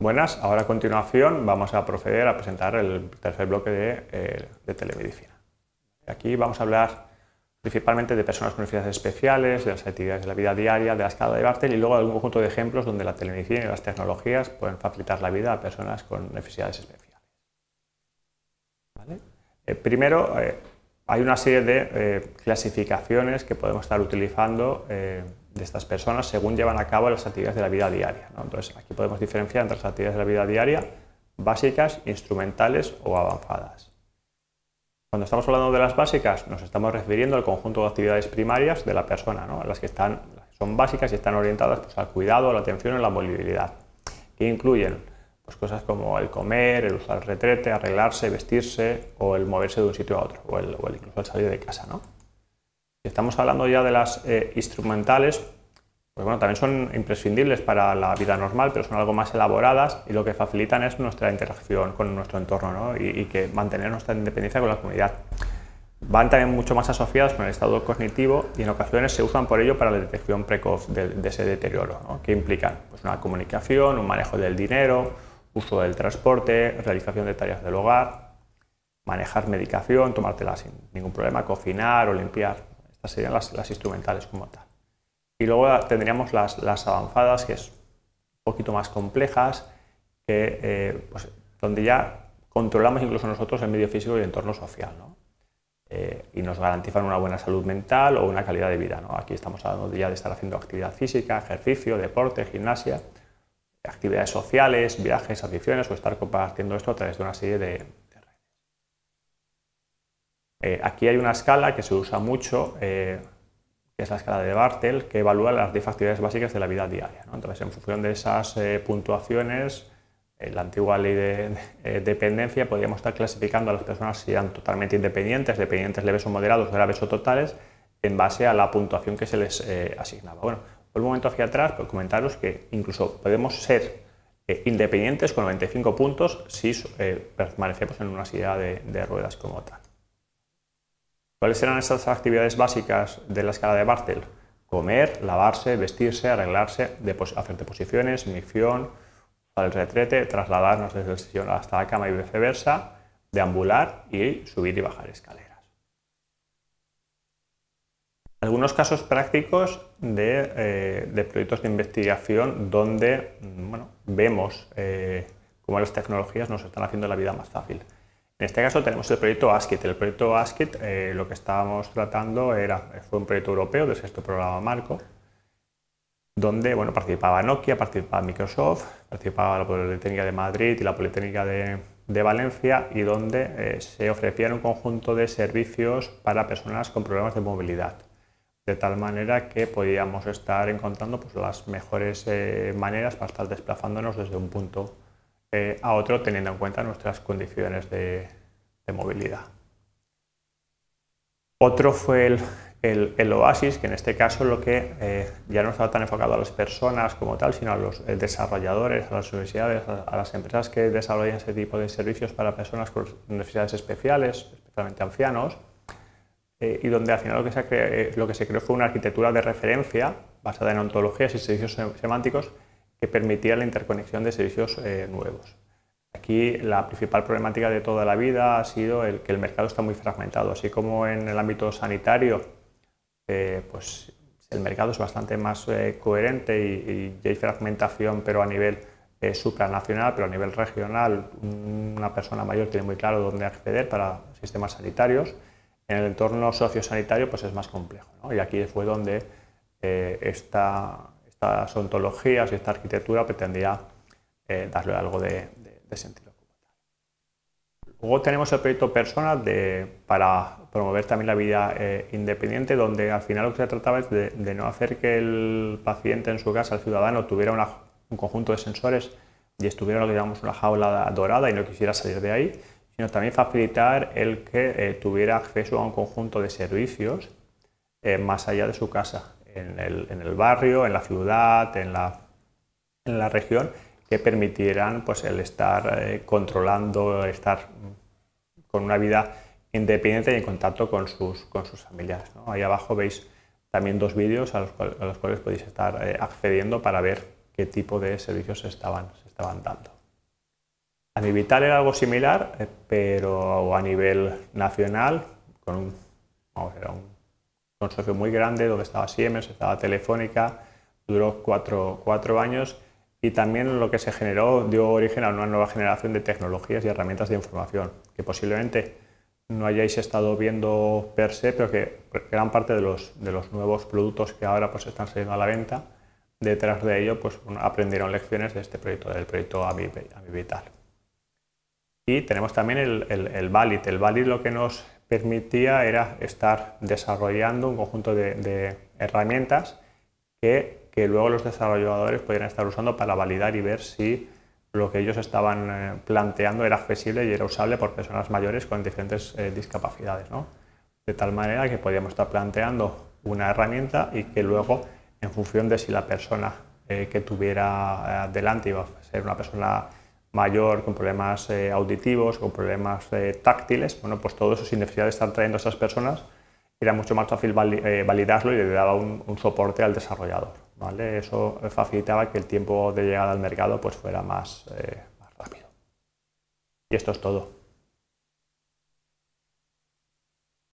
Buenas, ahora a continuación vamos a proceder a presentar el tercer bloque eh, de, telemedicina. Aquí vamos a hablar principalmente de personas con necesidades especiales, de las actividades de la vida diaria, de la escala de Bartel y luego de algún conjunto de ejemplos donde la telemedicina y las tecnologías pueden facilitar la vida a personas con necesidades especiales. Eh, primero, eh, hay una serie de clasificaciones que podemos estar utilizando de estas personas según llevan a cabo las actividades de la vida diaria. Entonces, aquí podemos diferenciar entre las actividades de la vida diaria básicas, instrumentales o avanzadas. Cuando estamos hablando de las básicas, nos estamos refiriendo al conjunto de actividades primarias de la persona, ¿no? las que están, son básicas y están orientadas pues, al cuidado, a la atención y la movilidad, que incluyen pues, cosas como el comer, el usar el retrete, arreglarse, vestirse o el moverse de un sitio a otro, o el, incluso el salir de casa. estamos hablando ya de las eh, instrumentales, pues bueno, también son imprescindibles para la vida normal, pero son algo más elaboradas y lo que facilitan es nuestra interacción con nuestro entorno ¿no? y, que mantener nuestra independencia con la comunidad. Van también mucho más asociadas con el estado cognitivo y en ocasiones se usan por ello para la detección precoz de, ese deterioro, ¿no? que implican pues una comunicación, un manejo del dinero, uso del transporte, realización de tareas del hogar, manejar medicación, tomártela sin ningún problema, cocinar o limpiar. Estas serían las instrumentales como tal. Y luego tendríamos las, las avanzadas, que es un poquito más complejas, que, eh, pues, donde ya controlamos incluso nosotros el medio físico y el entorno social. ¿no? Eh, y nos garantizan una buena salud mental o una calidad de vida. ¿no? Aquí estamos hablando ya de estar haciendo actividad física, ejercicio, deporte, gimnasia, actividades sociales, viajes, aficiones o estar compartiendo esto a través de una serie de, redes. Eh, aquí hay una escala que se usa mucho. Eh, es la escala de Bartel, que evalúa las 10 actividades básicas de la vida diaria. Entonces, en función de esas eh, puntuaciones, en la antigua ley de, eh, dependencia, podríamos estar clasificando a las personas si eran totalmente independientes, dependientes leves o moderados, graves o totales, en base a la puntuación que se les eh, asignaba. Bueno, por un momento hacia atrás, por comentaros que incluso podemos ser independientes con 95 puntos si permanecemos en una silla de, de ruedas como tal. ¿Cuáles eran esas actividades básicas de la escala de Bartel? Comer, lavarse, vestirse, arreglarse, hacer deposiciones, micción, el retrete, trasladarnos desde el sillón hasta la cama y viceversa, deambular y subir y bajar escaleras. Algunos casos prácticos de, eh, proyectos de investigación donde mm, vemos eh, cómo las tecnologías nos están haciendo la vida más fácil. En este caso tenemos el proyecto ASKIT. El proyecto ASKIT eh, lo que estábamos tratando era, fue un proyecto europeo del sexto programa marco, donde bueno, participaba Nokia, participaba Microsoft, participaba la Politécnica de Madrid y la Politécnica de, Valencia y donde eh, se ofrecían un conjunto de servicios para personas con problemas de movilidad. De tal manera que podíamos estar encontrando pues, las mejores eh, maneras para estar desplazándonos desde un punto eh, a otro teniendo en cuenta nuestras condiciones de, movilidad. Otro fue el, oasis, que en este caso lo que eh, ya no estaba tan enfocado a las personas como tal, sino a los eh, desarrolladores, a las universidades, a, las empresas que desarrollan ese tipo de servicios para personas con necesidades especiales, especialmente ancianos, y donde al final lo que se creó fue una arquitectura de referencia basada en ontologías y servicios semánticos que permitía la interconexión de servicios eh, nuevos. Aquí la principal problemática de toda la vida ha sido el que el mercado está muy fragmentado, así como en el ámbito sanitario, eh, pues el mercado es bastante más eh, coherente y, y, hay fragmentación, pero a nivel supranacional, pero a nivel regional, una persona mayor tiene muy claro dónde acceder para sistemas sanitarios. En el entorno sociosanitario, pues es más complejo, Y aquí fue donde está estas ontologías y esta arquitectura pretendía pues, eh, darle algo de, sentido. Luego tenemos el proyecto Persona para promover también la vida eh, independiente, donde al final lo que se trataba es de, no hacer que el paciente en su casa, el ciudadano, tuviera un conjunto de sensores y estuviera lo llamamos una jaula dorada y no quisiera salir de ahí, sino también facilitar el que eh, tuviera acceso a un conjunto de servicios más allá de su casa en el, barrio, en la ciudad, en la, en la región, que permitieran pues, el estar eh, controlando, estar con una vida independiente y en contacto con sus, con sus familias. Ahí abajo veis también dos vídeos a los, cuales podéis estar eh, accediendo para ver qué tipo de servicios se estaban, estaban dando. A nivel era algo similar, eh, pero a nivel nacional, con un un socio muy grande donde estaba Siemens, estaba Telefónica, duró cuatro, años y también lo que se generó dio origen a una nueva generación de tecnologías y herramientas de información, que posiblemente no hayáis estado viendo per se, pero que gran parte de los, de los nuevos productos que ahora pues, están saliendo a la venta, detrás de ello pues, aprendieron lecciones de este proyecto, del proyecto Avivital. Y tenemos también el, el, el Valid. El Valid lo que nos permitía era estar desarrollando un conjunto de, herramientas que, luego los desarrolladores pudieran estar usando para validar y ver si lo que ellos estaban eh, planteando era accesible y era usable por personas mayores con diferentes eh, discapacidades. ¿no? De tal manera que podíamos estar planteando una herramienta y que luego, en función de si la persona eh, que tuviera delante iba a ser una persona mayor, con problemas eh, auditivos, con problemas eh, táctiles, bueno, pues todo eso sin necesidad de estar trayendo a esas personas, era mucho más fácil eh, validarlo y le daba un, soporte al desarrollador. ¿vale? Eso facilitaba que el tiempo de llegada al mercado pues, fuera más rápido. Y esto es todo.